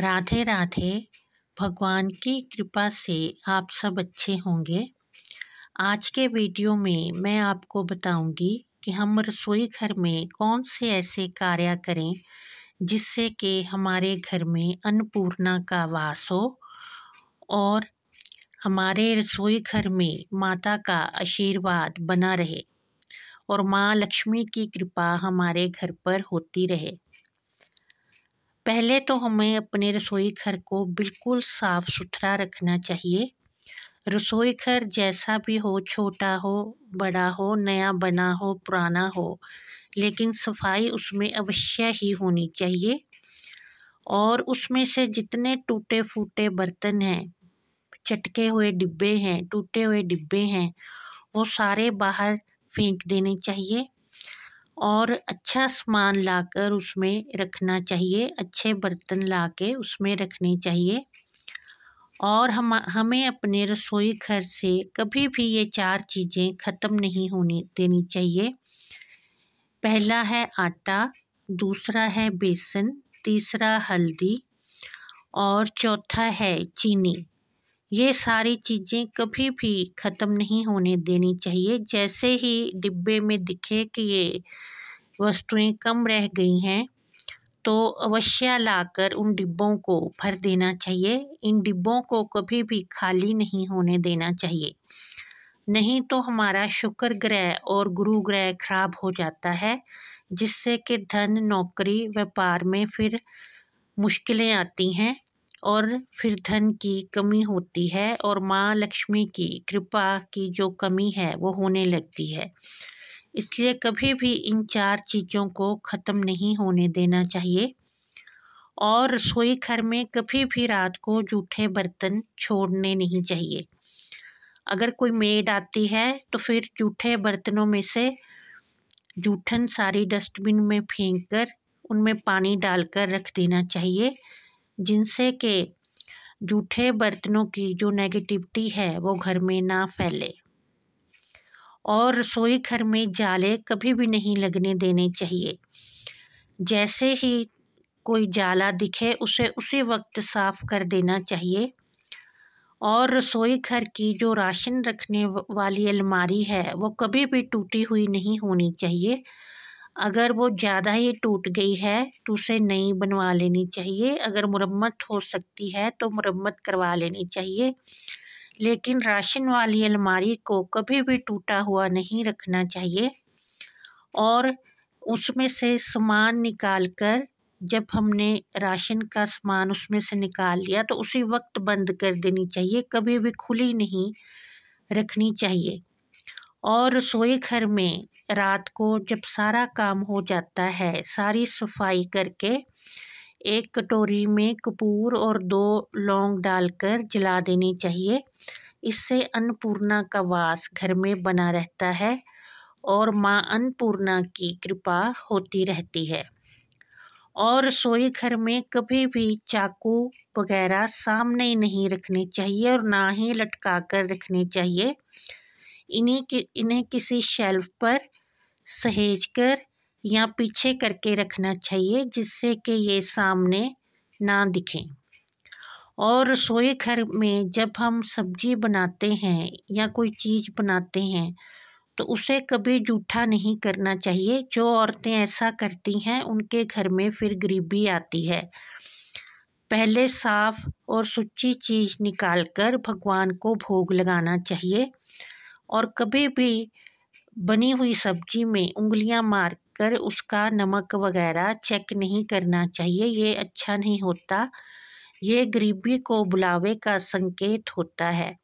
राधे राधे भगवान की कृपा से आप सब अच्छे होंगे आज के वीडियो में मैं आपको बताऊंगी कि हम रसोई घर में कौन से ऐसे कार्य करें जिससे कि हमारे घर में अन्नपूर्णा का वास हो और हमारे रसोई घर में माता का आशीर्वाद बना रहे और माँ लक्ष्मी की कृपा हमारे घर पर होती रहे पहले तो हमें अपने रसोई घर को बिल्कुल साफ़ सुथरा रखना चाहिए रसोई घर जैसा भी हो छोटा हो बड़ा हो नया बना हो पुराना हो लेकिन सफाई उसमें अवश्य ही होनी चाहिए और उसमें से जितने टूटे फूटे बर्तन हैं चटके हुए डिब्बे हैं टूटे हुए डिब्बे हैं वो सारे बाहर फेंक देने चाहिए और अच्छा सामान लाकर उसमें रखना चाहिए अच्छे बर्तन लाके उसमें रखने चाहिए और हम हमें अपने रसोई घर से कभी भी ये चार चीज़ें ख़त्म नहीं होनी देनी चाहिए पहला है आटा दूसरा है बेसन तीसरा हल्दी और चौथा है चीनी ये सारी चीज़ें कभी भी ख़त्म नहीं होने देनी चाहिए जैसे ही डिब्बे में दिखे कि ये वस्तुएं कम रह गई हैं तो अवश्य लाकर उन डिब्बों को भर देना चाहिए इन डिब्बों को कभी भी खाली नहीं होने देना चाहिए नहीं तो हमारा शुक्र ग्रह और गुरु ग्रह खराब हो जाता है जिससे कि धन नौकरी व्यापार में फिर मुश्किलें आती हैं और फिर धन की कमी होती है और माँ लक्ष्मी की कृपा की जो कमी है वो होने लगती है इसलिए कभी भी इन चार चीज़ों को ख़त्म नहीं होने देना चाहिए और रसोई घर में कभी भी रात को जूठे बर्तन छोड़ने नहीं चाहिए अगर कोई मेड आती है तो फिर जूठे बर्तनों में से जूठन सारी डस्टबिन में फेंक कर उनमें पानी डालकर रख देना चाहिए जिनसे के जूठे बर्तनों की जो नेगेटिविटी है वो घर में ना फैले और रसोई घर में जाले कभी भी नहीं लगने देने चाहिए जैसे ही कोई जाला दिखे उसे उसी वक्त साफ़ कर देना चाहिए और रसोई घर की जो राशन रखने वाली अलमारी है वो कभी भी टूटी हुई नहीं होनी चाहिए अगर वो ज़्यादा ही टूट गई है तो उसे नई बनवा लेनी चाहिए अगर मुरम्मत हो सकती है तो मुरम्मत करवा लेनी चाहिए लेकिन राशन वाली अलमारी को कभी भी टूटा हुआ नहीं रखना चाहिए और उसमें से सामान निकाल कर जब हमने राशन का सामान उसमें से निकाल लिया तो उसी वक्त बंद कर देनी चाहिए कभी भी खुली नहीं रखनी चाहिए और रसोई घर में रात को जब सारा काम हो जाता है सारी सफाई करके एक कटोरी में कपूर और दो लौंग डालकर जला देनी चाहिए इससे अन्नपूर्णा का वास घर में बना रहता है और माँ अन्नपूर्णा की कृपा होती रहती है और रसोई घर में कभी भी चाकू वगैरह सामने नहीं रखने चाहिए और ना ही लटका कर रखने चाहिए इन्हीं कि इन्हें किसी शेल्फ पर सहेज कर या पीछे करके रखना चाहिए जिससे कि ये सामने ना दिखें और रसोई घर में जब हम सब्जी बनाते हैं या कोई चीज़ बनाते हैं तो उसे कभी जूठा नहीं करना चाहिए जो औरतें ऐसा करती हैं उनके घर में फिर गरीबी आती है पहले साफ और सुच्ची चीज़ निकाल कर भगवान को भोग लगाना चाहिए और कभी भी बनी हुई सब्जी में उंगलियां मार कर उसका नमक वगैरह चेक नहीं करना चाहिए ये अच्छा नहीं होता ये गरीबी को बुलावे का संकेत होता है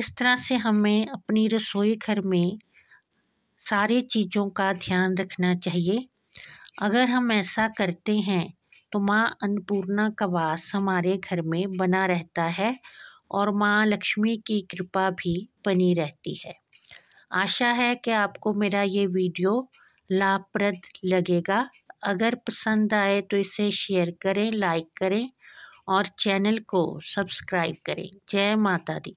इस तरह से हमें अपनी रसोई घर में सारी चीज़ों का ध्यान रखना चाहिए अगर हम ऐसा करते हैं तो माँ अन्नपूर्णा का वास हमारे घर में बना रहता है और माँ लक्ष्मी की कृपा भी बनी रहती है आशा है कि आपको मेरा ये वीडियो लाभप्रद लगेगा अगर पसंद आए तो इसे शेयर करें लाइक करें और चैनल को सब्सक्राइब करें जय माता दी